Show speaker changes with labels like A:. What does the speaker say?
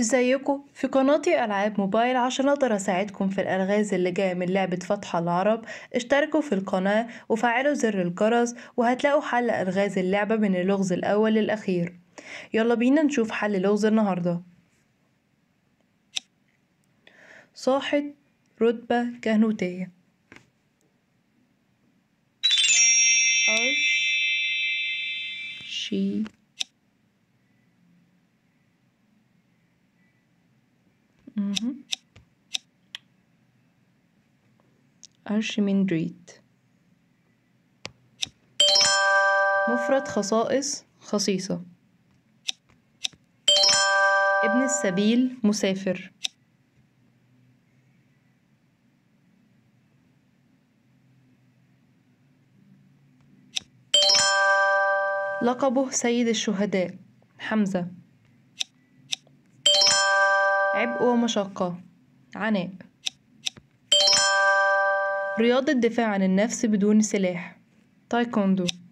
A: ازيكم في قناتي العاب موبايل عشان اقدر اساعدكم في الالغاز اللي جايه من لعبه فتح العرب اشتركوا في القناه وفعلوا زر الجرس وهتلاقوا حل الغاز اللعبه من اللغز الاول للاخير يلا بينا نشوف حل لغز النهارده صاحت رتبه كهنوتيه أش
B: شي
C: أرشمندريت
D: مفرد خصائص
C: خصيصة
D: ابن السبيل مسافر
A: لقبه سيد الشهداء حمزة عبء ومشقة عناء رياضة الدفاع عن النفس بدون سلاح تايكوندو